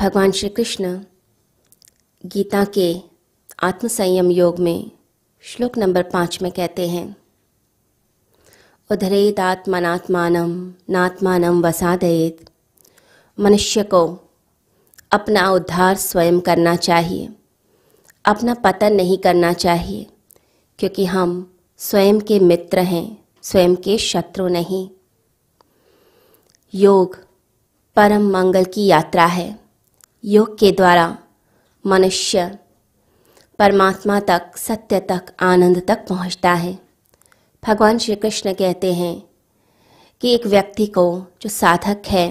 भगवान श्री कृष्ण गीता के आत्मसंयम योग में श्लोक नंबर पाँच में कहते हैं उधरेत आत्मनात्मान नात्मान वसादयेत मनुष्य को अपना उद्धार स्वयं करना चाहिए अपना पतन नहीं करना चाहिए क्योंकि हम स्वयं के मित्र हैं स्वयं के शत्रु नहीं योग परम मंगल की यात्रा है योग के द्वारा मनुष्य परमात्मा तक सत्य तक आनंद तक पहुंचता है भगवान श्री कृष्ण कहते हैं कि एक व्यक्ति को जो साधक है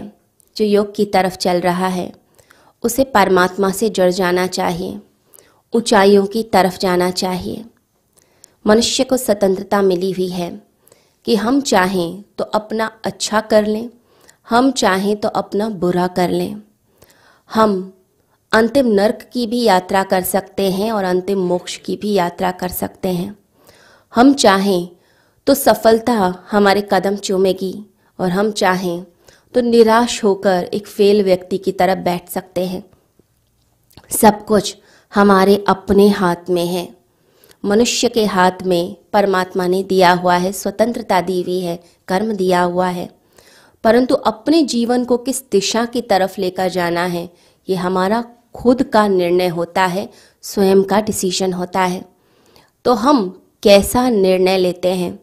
जो योग की तरफ चल रहा है उसे परमात्मा से जुड़ जाना चाहिए ऊंचाइयों की तरफ जाना चाहिए मनुष्य को स्वतंत्रता मिली हुई है कि हम चाहें तो अपना अच्छा कर लें हम चाहें तो अपना बुरा कर लें हम अंतिम नर्क की भी यात्रा कर सकते हैं और अंतिम मोक्ष की भी यात्रा कर सकते हैं हम चाहें तो सफलता हमारे कदम चूमेगी और हम चाहें तो निराश होकर एक फेल व्यक्ति की तरफ बैठ सकते हैं सब कुछ हमारे अपने हाथ में है मनुष्य के हाथ में परमात्मा ने दिया हुआ है स्वतंत्रता दी हुई है कर्म दिया हुआ है परंतु अपने जीवन को किस दिशा की तरफ लेकर जाना है ये हमारा खुद का निर्णय होता है स्वयं का डिसीजन होता है तो हम कैसा निर्णय लेते हैं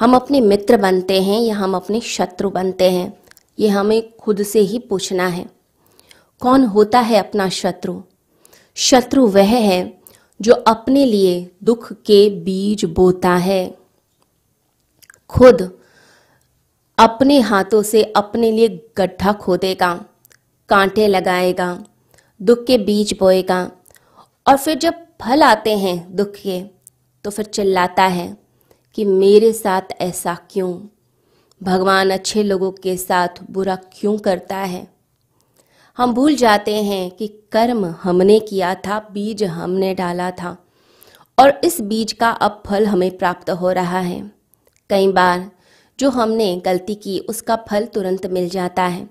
हम अपने मित्र बनते हैं या हम अपने शत्रु बनते हैं ये हमें खुद से ही पूछना है कौन होता है अपना शत्रु शत्रु वह है जो अपने लिए दुख के बीज बोता है खुद अपने हाथों से अपने लिए गड्ढा खोदेगा कांटे लगाएगा दुख के बीज बोएगा और फिर जब फल आते हैं दुख के तो फिर चिल्लाता है कि मेरे साथ ऐसा क्यों भगवान अच्छे लोगों के साथ बुरा क्यों करता है हम भूल जाते हैं कि कर्म हमने किया था बीज हमने डाला था और इस बीज का अब फल हमें प्राप्त हो रहा है कई बार जो हमने गलती की उसका फल तुरंत मिल जाता है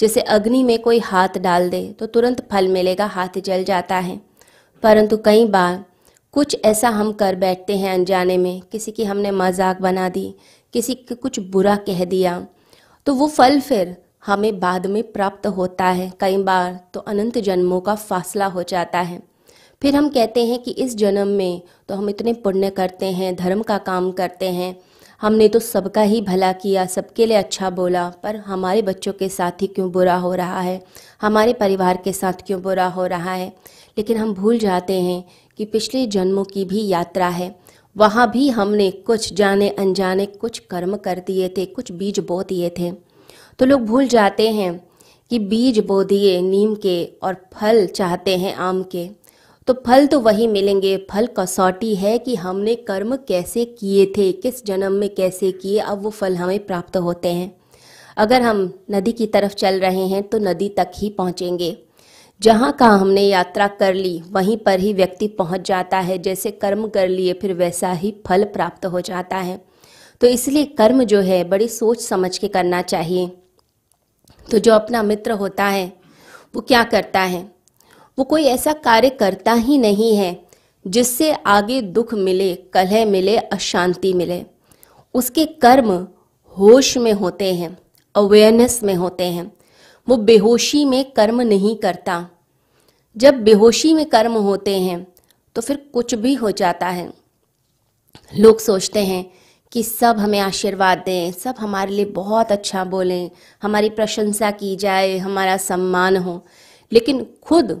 जैसे अग्नि में कोई हाथ डाल दे तो तुरंत फल मिलेगा हाथ जल जाता है परंतु कई बार कुछ ऐसा हम कर बैठते हैं अनजाने में किसी की हमने मजाक बना दी किसी के कुछ बुरा कह दिया तो वो फल फिर हमें बाद में प्राप्त होता है कई बार तो अनंत जन्मों का फासला हो जाता है फिर हम कहते हैं कि इस जन्म में तो हम इतने पुण्य करते हैं धर्म का काम करते हैं हमने तो सबका ही भला किया सबके लिए अच्छा बोला पर हमारे बच्चों के साथ ही क्यों बुरा हो रहा है हमारे परिवार के साथ क्यों बुरा हो रहा है लेकिन हम भूल जाते हैं कि पिछले जन्मों की भी यात्रा है वहाँ भी हमने कुछ जाने अनजाने कुछ कर्म कर दिए थे कुछ बीज बो दिए थे तो लोग भूल जाते हैं कि बीज बो दिए नीम के और फल चाहते हैं आम के तो फल तो वही मिलेंगे फल कसौटी है कि हमने कर्म कैसे किए थे किस जन्म में कैसे किए अब वो फल हमें प्राप्त होते हैं अगर हम नदी की तरफ चल रहे हैं तो नदी तक ही पहुंचेंगे जहाँ का हमने यात्रा कर ली वहीं पर ही व्यक्ति पहुंच जाता है जैसे कर्म कर लिए फिर वैसा ही फल प्राप्त हो जाता है तो इसलिए कर्म जो है बड़ी सोच समझ के करना चाहिए तो जो अपना मित्र होता है वो क्या करता है वो कोई ऐसा कार्य करता ही नहीं है जिससे आगे दुख मिले कलह मिले अशांति मिले उसके कर्म होश में होते हैं अवेयरनेस में होते हैं वो बेहोशी में कर्म नहीं करता जब बेहोशी में कर्म होते हैं तो फिर कुछ भी हो जाता है लोग सोचते हैं कि सब हमें आशीर्वाद दें सब हमारे लिए बहुत अच्छा बोलें हमारी प्रशंसा की जाए हमारा सम्मान हो लेकिन खुद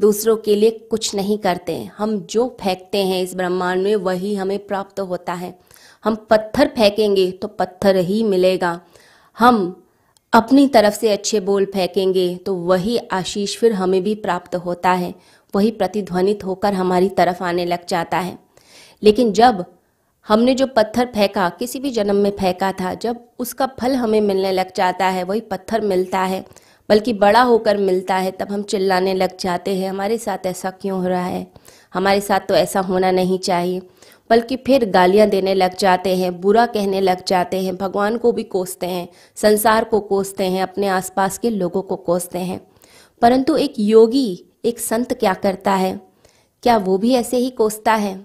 दूसरों के लिए कुछ नहीं करते हम जो फेंकते हैं इस ब्रह्मांड में वही हमें प्राप्त होता है हम पत्थर फेंकेंगे तो पत्थर ही मिलेगा हम अपनी तरफ से अच्छे बोल फेंकेंगे तो वही आशीष फिर हमें भी प्राप्त होता है वही प्रतिध्वनित होकर हमारी तरफ आने लग जाता है लेकिन जब हमने जो पत्थर फेंका किसी भी जन्म में फेंका था जब उसका फल हमें मिलने लग जाता है वही पत्थर मिलता है बल्कि बड़ा होकर मिलता है तब हम चिल्लाने लग जाते हैं हमारे साथ ऐसा क्यों हो रहा है हमारे साथ तो ऐसा होना नहीं चाहिए बल्कि फिर गालियां देने लग जाते हैं बुरा कहने लग जाते हैं भगवान को भी कोसते हैं संसार को कोसते हैं अपने आसपास के लोगों को कोसते हैं परंतु एक योगी एक संत क्या करता है क्या वो भी ऐसे ही कोसता है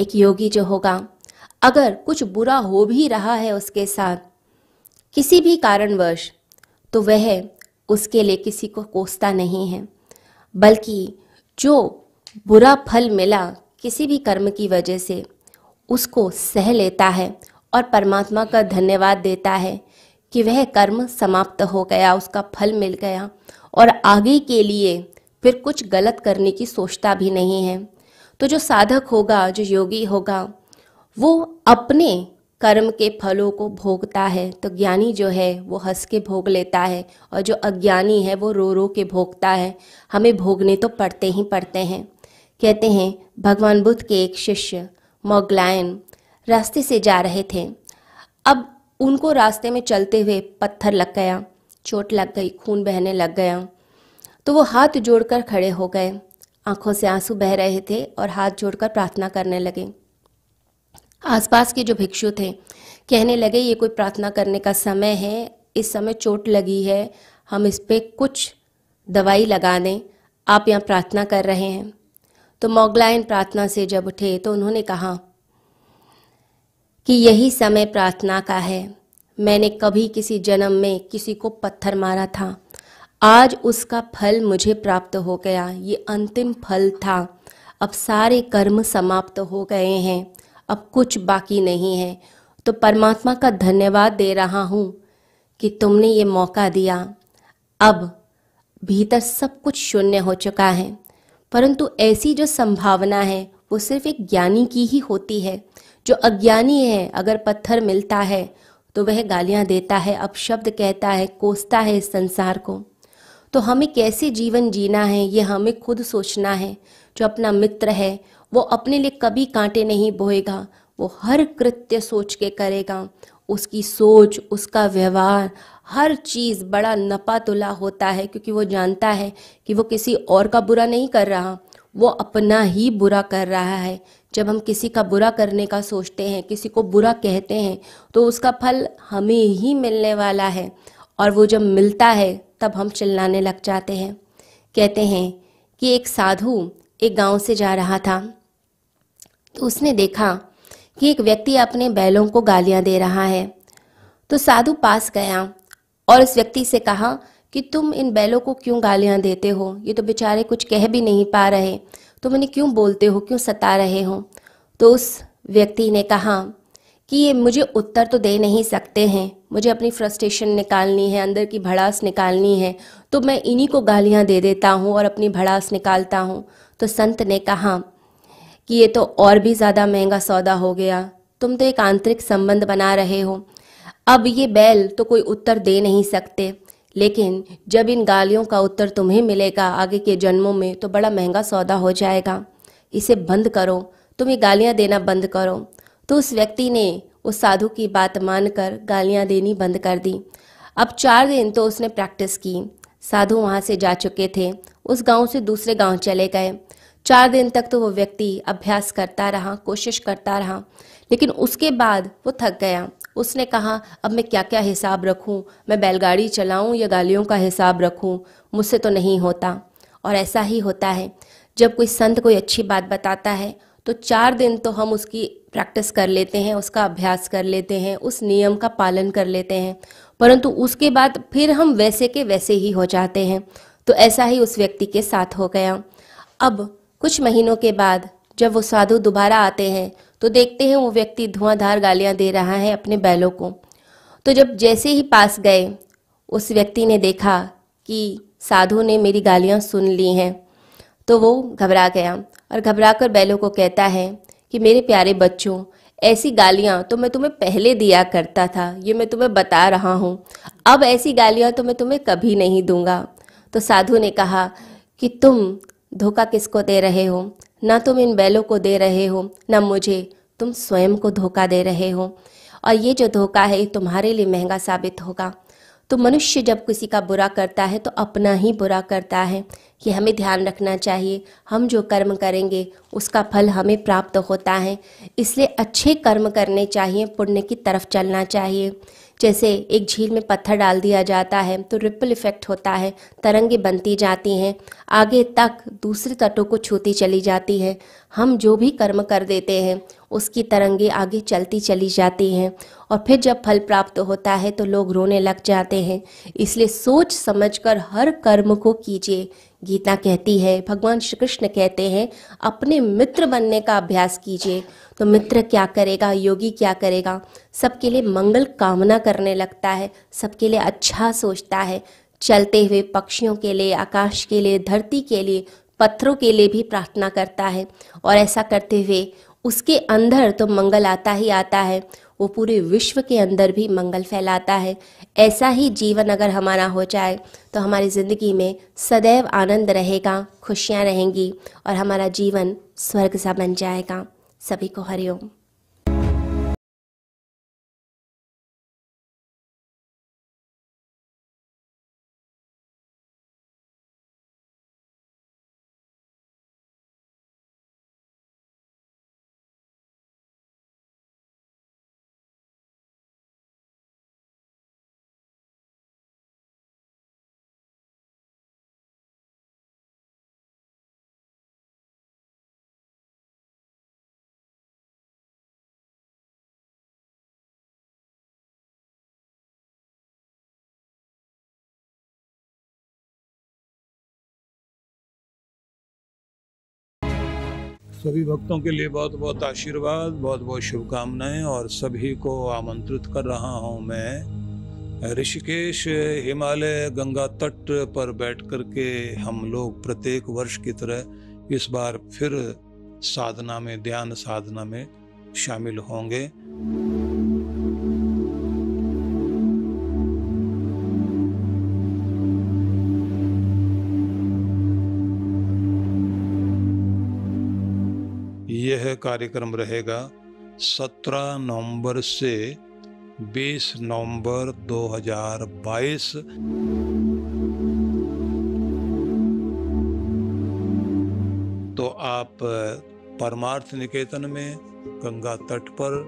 एक योगी जो होगा अगर कुछ बुरा हो भी रहा है उसके साथ किसी भी कारणवश तो वह उसके लिए किसी को कोसता नहीं है बल्कि जो बुरा फल मिला किसी भी कर्म की वजह से उसको सह लेता है और परमात्मा का धन्यवाद देता है कि वह कर्म समाप्त हो गया उसका फल मिल गया और आगे के लिए फिर कुछ गलत करने की सोचता भी नहीं है तो जो साधक होगा जो योगी होगा वो अपने कर्म के फलों को भोगता है तो ज्ञानी जो है वो हंस के भोग लेता है और जो अज्ञानी है वो रो रो के भोगता है हमें भोगने तो पड़ते ही पड़ते हैं कहते हैं भगवान बुद्ध के एक शिष्य मोगलायन रास्ते से जा रहे थे अब उनको रास्ते में चलते हुए पत्थर लग गया चोट लग गई खून बहने लग गया तो वो हाथ जोड़कर खड़े हो गए आंखों से आंसू बह रहे थे और हाथ जोड़कर प्रार्थना करने लगे आसपास के जो भिक्षु थे कहने लगे ये कोई प्रार्थना करने का समय है इस समय चोट लगी है हम इस पर कुछ दवाई लगा दें आप यहाँ प्रार्थना कर रहे हैं तो मोगलायन प्रार्थना से जब उठे तो उन्होंने कहा कि यही समय प्रार्थना का है मैंने कभी किसी जन्म में किसी को पत्थर मारा था आज उसका फल मुझे प्राप्त हो गया ये अंतिम फल था अब सारे कर्म समाप्त हो गए हैं अब कुछ बाकी नहीं है तो परमात्मा का धन्यवाद दे रहा हूँ कि तुमने ये मौका दिया अब भीतर सब कुछ शून्य हो चुका है परंतु ऐसी जो संभावना है वो सिर्फ एक ज्ञानी की ही होती है जो अज्ञानी है अगर पत्थर मिलता है तो वह गालियां देता है अब शब्द कहता है कोसता है इस संसार को तो हमें कैसे जीवन जीना है ये हमें खुद सोचना है जो अपना मित्र है वो अपने लिए कभी कांटे नहीं बोएगा वो हर कृत्य सोच के करेगा उसकी सोच उसका व्यवहार हर चीज़ बड़ा नपा तुला होता है क्योंकि वो जानता है कि वो किसी और का बुरा नहीं कर रहा वो अपना ही बुरा कर रहा है जब हम किसी का बुरा करने का सोचते हैं किसी को बुरा कहते हैं तो उसका फल हमें ही मिलने वाला है और वो जब मिलता है तब हम चिल्लाने लग जाते हैं कहते हैं कि एक साधु एक गांव से जा रहा था तो उसने देखा कि एक व्यक्ति अपने बैलों को गालियां दे रहा है तो साधु पास गया और उस व्यक्ति से कहा कि तुम इन बैलों को क्यों गालियां देते हो ये तो बेचारे कुछ कह भी नहीं पा रहे तुम इन्हें क्यों बोलते हो क्यों सता रहे हो तो उस व्यक्ति ने कहा कि ये मुझे उत्तर तो दे नहीं सकते हैं मुझे अपनी फ्रस्ट्रेशन निकालनी है अंदर की भड़ास निकालनी है तो मैं इन्हीं को गालियां दे देता हूँ और अपनी भड़ास निकालता हूँ तो संत ने कहा कि ये तो और भी ज़्यादा महंगा सौदा हो गया तुम तो एक आंतरिक संबंध बना रहे हो अब ये बैल तो कोई उत्तर दे नहीं सकते लेकिन जब इन गालियों का उत्तर तुम्हें मिलेगा आगे के जन्मों में तो बड़ा महंगा सौदा हो जाएगा इसे बंद करो तुम ये गालियाँ देना बंद करो तो उस व्यक्ति ने उस साधु की बात मानकर गालियाँ देनी बंद कर दी अब चार दिन तो उसने प्रैक्टिस की साधु वहाँ से जा चुके थे उस गांव से दूसरे गांव चले गए चार दिन तक तो वो व्यक्ति अभ्यास करता रहा कोशिश करता रहा लेकिन उसके बाद वो थक गया उसने कहा अब मैं क्या क्या हिसाब रखूं मैं बैलगाड़ी चलाऊं या गालियों का हिसाब रखूं मुझसे तो नहीं होता और ऐसा ही होता है जब कोई संत कोई अच्छी बात बताता है तो चार दिन तो हम उसकी प्रैक्टिस कर लेते हैं उसका अभ्यास कर लेते हैं उस नियम का पालन कर लेते हैं परंतु उसके बाद फिर हम वैसे के वैसे ही हो जाते हैं तो ऐसा ही उस व्यक्ति के साथ हो गया अब कुछ महीनों के बाद जब वो साधु दोबारा आते हैं तो देखते हैं वो व्यक्ति धुआंधार गालियां दे रहा है अपने बैलों को तो जब जैसे ही पास गए उस व्यक्ति ने देखा कि साधु ने मेरी गालियां सुन ली हैं तो वो घबरा गया और घबरा कर बैलों को कहता है कि मेरे प्यारे बच्चों ऐसी गालियाँ तो मैं तुम्हें पहले दिया करता था ये मैं तुम्हें बता रहा हूँ अब ऐसी गालियाँ तो मैं तुम्हें कभी नहीं दूंगा तो साधु ने कहा कि तुम धोखा किसको दे रहे हो ना तुम इन बैलों को दे रहे हो ना मुझे तुम स्वयं को धोखा दे रहे हो और ये जो धोखा है तुम्हारे लिए महंगा साबित होगा तो मनुष्य जब किसी का बुरा करता है तो अपना ही बुरा करता है ये हमें ध्यान रखना चाहिए हम जो कर्म करेंगे उसका फल हमें प्राप्त होता है इसलिए अच्छे कर्म करने चाहिए पुण्य की तरफ चलना चाहिए जैसे एक झील में पत्थर डाल दिया जाता है तो रिपल इफेक्ट होता है तरंगे बनती जाती हैं आगे तक दूसरे तटों को छूती चली जाती है हम जो भी कर्म कर देते हैं उसकी तरंगे आगे चलती चली जाती हैं और फिर जब फल प्राप्त होता है तो लोग रोने लग जाते हैं इसलिए सोच समझकर हर कर्म को कीजिए गीता कहती है भगवान श्री कृष्ण कहते हैं अपने मित्र बनने का अभ्यास कीजिए तो मित्र क्या करेगा योगी क्या करेगा सबके लिए मंगल कामना करने लगता है सबके लिए अच्छा सोचता है चलते हुए पक्षियों के लिए आकाश के लिए धरती के लिए पत्थरों के लिए भी प्रार्थना करता है और ऐसा करते हुए उसके अंदर तो मंगल आता ही आता है वो पूरे विश्व के अंदर भी मंगल फैलाता है ऐसा ही जीवन अगर हमारा हो जाए तो हमारी ज़िंदगी में सदैव आनंद रहेगा खुशियाँ रहेंगी और हमारा जीवन स्वर्ग सा बन जाएगा सभी को हरिओम सभी भक्तों के लिए बहुत बहुत आशीर्वाद बहुत बहुत शुभकामनाएं और सभी को आमंत्रित कर रहा हूं मैं ऋषिकेश हिमालय गंगा तट पर बैठ कर के हम लोग प्रत्येक वर्ष की तरह इस बार फिर साधना में ध्यान साधना में शामिल होंगे कार्यक्रम रहेगा 17 नवंबर से 20 नवंबर 2022 तो आप परमार्थ निकेतन में गंगा तट पर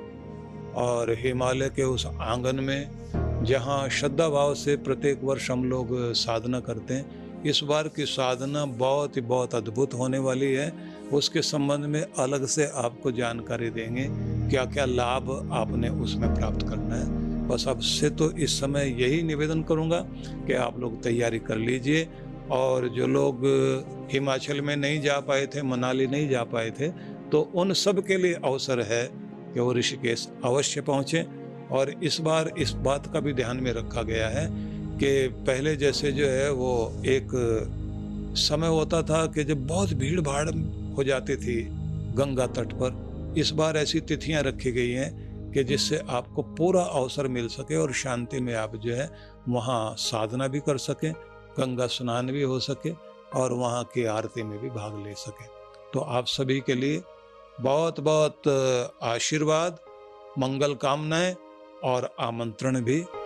और हिमालय के उस आंगन में जहाँ श्रद्धा भाव से प्रत्येक वर्ष हम लोग साधना करते हैं इस बार की साधना बहुत ही बहुत अद्भुत होने वाली है उसके संबंध में अलग से आपको जानकारी देंगे क्या क्या लाभ आपने उसमें प्राप्त करना है बस आपसे तो इस समय यही निवेदन करूंगा कि आप लोग तैयारी कर लीजिए और जो लोग हिमाचल में नहीं जा पाए थे मनाली नहीं जा पाए थे तो उन सब के लिए अवसर है कि वो ऋषिकेश अवश्य पहुँचें और इस बार इस बात का भी ध्यान में रखा गया है कि पहले जैसे जो है वो एक समय होता था कि जब बहुत भीड़ भाड़ हो जाती थी गंगा तट पर इस बार ऐसी तिथियां रखी गई हैं कि जिससे आपको पूरा अवसर मिल सके और शांति में आप जो है वहाँ साधना भी कर सकें गंगा स्नान भी हो सके और वहाँ की आरती में भी भाग ले सकें तो आप सभी के लिए बहुत बहुत आशीर्वाद मंगल कामनाएं और आमंत्रण भी